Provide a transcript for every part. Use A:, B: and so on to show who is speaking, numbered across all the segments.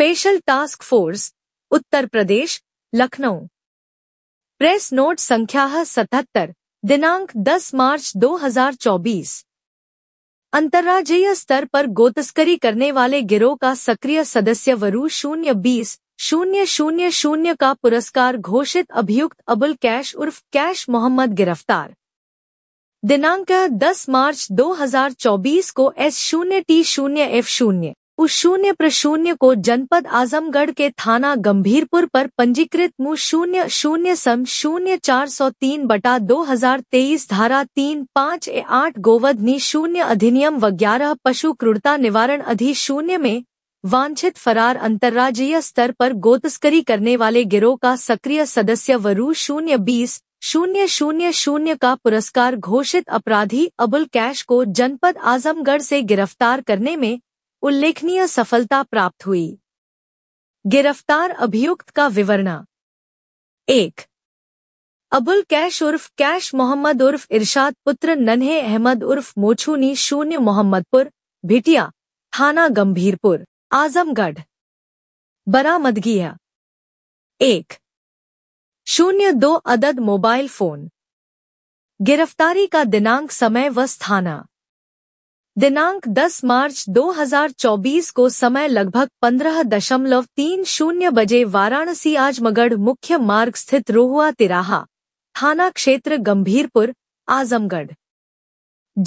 A: special task force Uttar Pradesh Lucknow press note संख्या सतहत्तर दिनांक 10 मार्च 2024 अंतर्राज्यीय स्तर पर गोतस्करी करने वाले गिरोह का सक्रिय सदस्य वरु शून्य बीस शून्य शून्य शून्य का पुरस्कार घोषित अभियुक्त अबुल कैश उर्फ कैश मोहम्मद गिरफ्तार दिनांक 10 मार्च 2024 को एस शून्य टी शून्य एफ शून्य उस शून्य प्रशून्य को जनपद आजमगढ़ के थाना गंभीरपुर पर पंजीकृत मु शून्य शून्य सम शून्य चार सौ तीन बटा दो हजार तेईस धारा तीन पाँच ए आठ गोवधनी शून्य अधिनियम व ग्यारह पशु क्रूरता निवारण अधि शून्य में वांछित फरार अंतर्राज्यीय स्तर पर गोतस्करी करने वाले गिरोह का सक्रिय सदस्य वरू शून्य बीस शून्य शून्य शून्य का पुरस्कार घोषित अपराधी अबुल कैश को जनपद आजमगढ़ से गिरफ्तार करने में उल्लेखनीय सफलता प्राप्त हुई गिरफ्तार अभियुक्त का विवरणा एक अबुल कैश उर्फ कैश मोहम्मद उर्फ इरशाद पुत्र नन्हे अहमद उर्फ मोछूनी शून्य मोहम्मदपुर भिटिया थाना गंभीरपुर आजमगढ़ बरामदगी एक शून्य दो अदद मोबाइल फोन गिरफ्तारी का दिनांक समय व स्थाना दिनांक 10 मार्च 2024 को समय लगभग पंद्रह दशमलव तीन शून्य बजे वाराणसी आजमगढ़ मुख्य मार्ग स्थित रोहुआ तिराहा थाना क्षेत्र गंभीरपुर आजमगढ़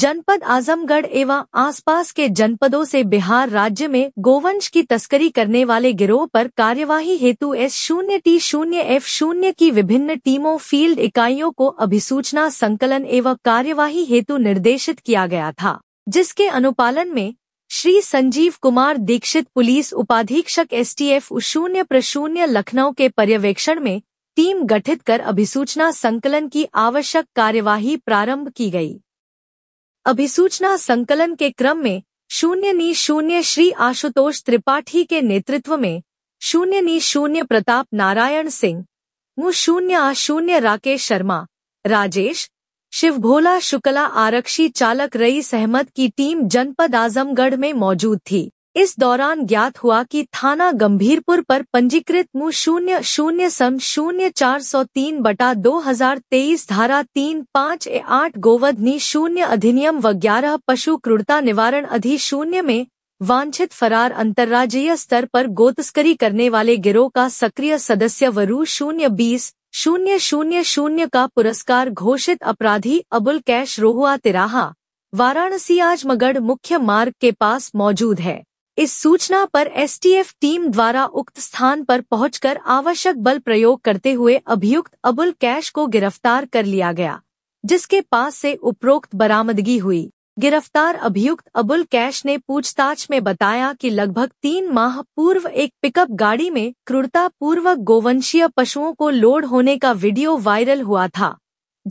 A: जनपद आजमगढ़ एवं आसपास के जनपदों से बिहार राज्य में गोवंश की तस्करी करने वाले गिरोह पर कार्यवाही हेतु एस शून्य टी शून्य एफ शून्य की विभिन्न टीमों फील्ड इकाइयों को अभिसूचना संकलन एवं कार्यवाही हेतु निर्देशित किया गया था जिसके अनुपालन में श्री संजीव कुमार दीक्षित पुलिस उपाधीक्षक एसटीएफ शून्य प्रशून्य लखनऊ के पर्यवेक्षण में टीम गठित कर अभिसूचना संकलन की आवश्यक कार्यवाही प्रारंभ की गई अभिसूचना संकलन के क्रम में शून्य नि शून्य श्री आशुतोष त्रिपाठी के नेतृत्व में शून्य नि शून्य प्रताप नारायण सिंह मु शून्य आ शून्य राकेश शर्मा राजेश भोला शुक्ला आरक्षी चालक रईस अहमद की टीम जनपद आजमगढ़ में मौजूद थी इस दौरान ज्ञात हुआ कि थाना गंभीरपुर पर पंजीकृत मु शून्य शून्य सम शून्य चार सौ तीन बटा दो हजार तेईस धारा तीन पाँच ए आठ गोवधनी शून्य अधिनियम व ग्यारह पशु क्रूरता निवारण अधि शून्य में वांछित फरार अंतर्राज्यीय स्तर पर गोतस्करी करने वाले गिरोह का सक्रिय सदस्य वरू शून्य बीस शून्य शून्य शून्य का पुरस्कार घोषित अपराधी अबुल कैश रोहुआ तिराहा वाराणसी आजमगढ़ मुख्य मार्ग के पास मौजूद है इस सूचना पर एसटीएफ टीम द्वारा उक्त स्थान पर पहुंचकर आवश्यक बल प्रयोग करते हुए अभियुक्त अबुल कैश को गिरफ्तार कर लिया गया जिसके पास से उपरोक्त बरामदगी हुई गिरफ्तार अभियुक्त अबुल कैश ने पूछताछ में बताया कि लगभग तीन माह पूर्व एक पिकअप गाड़ी में क्रूरता पूर्वक गोवंशीय पशुओं को लोड होने का वीडियो वायरल हुआ था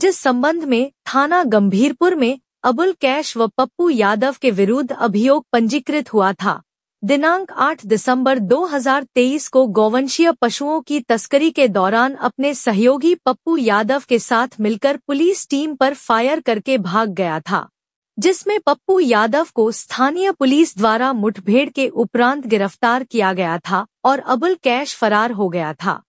A: जिस संबंध में थाना गंभीरपुर में अबुल कैश व पप्पू यादव के विरुद्ध अभियोग पंजीकृत हुआ था दिनांक 8 दिसंबर 2023 को गौवंशीय पशुओं की तस्करी के दौरान अपने सहयोगी पप्पू यादव के साथ मिलकर पुलिस टीम पर फायर करके भाग गया था जिसमें पप्पू यादव को स्थानीय पुलिस द्वारा मुठभेड़ के उपरांत गिरफ्तार किया गया था और अबुल कैश फरार हो गया था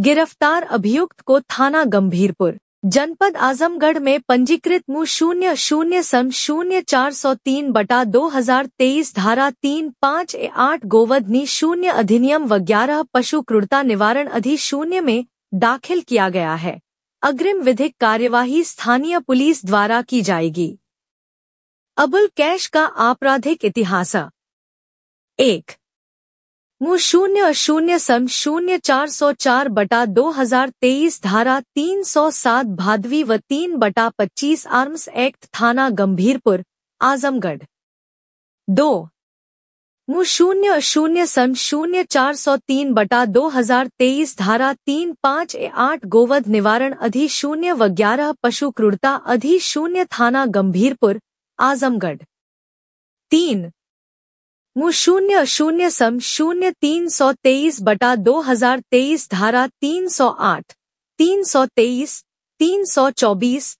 A: गिरफ्तार अभियुक्त को थाना गंभीरपुर जनपद आजमगढ़ में पंजीकृत मु शून्य शून्य सन शून्य चार सौ तीन बटा दो हजार तेईस धारा तीन पाँच ए आठ गोवधनी शून्य अधिनियम व ग्यारह पशु क्रूरता निवारण अधि शून्य में दाखिल किया गया है अग्रिम विधिक कार्यवाही स्थानीय पुलिस द्वारा की जाएगी अबुल कैश का आपराधिक इतिहास एक मु शून्य शून्य सम शून्य चार सौ चार बटा दो हजार तेईस धारा तीन सौ सात भादवी व तीन बटा पच्चीस आर्म्स एक्ट थाना गंभीरपुर आजमगढ़ दो मु शून्य शून्य सम शून्य चार सौ तीन बटा दो हजार तेईस धारा तीन पाँच ए आठ गोवध निवारण अधि शून्य व ग्यारह पशु क्रूरता अधि शून्य थाना गंभीरपुर आजमगढ़ तीन मु शून्य शून्य सम शून्य तीन सौ तेईस बटा दो हजार तेईस धारा तीन सौ आठ तीन सौ तेईस तीन सौ चौबीस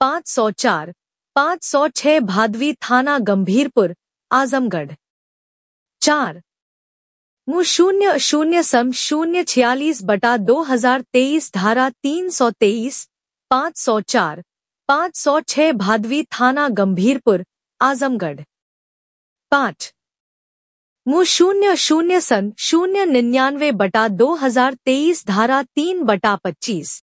A: पाँच सौ चार पाँच सौ छह भादवी थाना गंभीरपुर आजमगढ़ चार मु शून्य शून्य सम शून्य छियालीस बटा दो हजार तेईस धारा तीन सौ तेईस पाँच सौ चार पाँच सौ छह भादवी थाना गंभीरपुर आजमगढ़ पाँच मु शून्य शून्य सन शून्य निन्यानवे बटा दो हजार तेईस धारा तीन बटा पच्चीस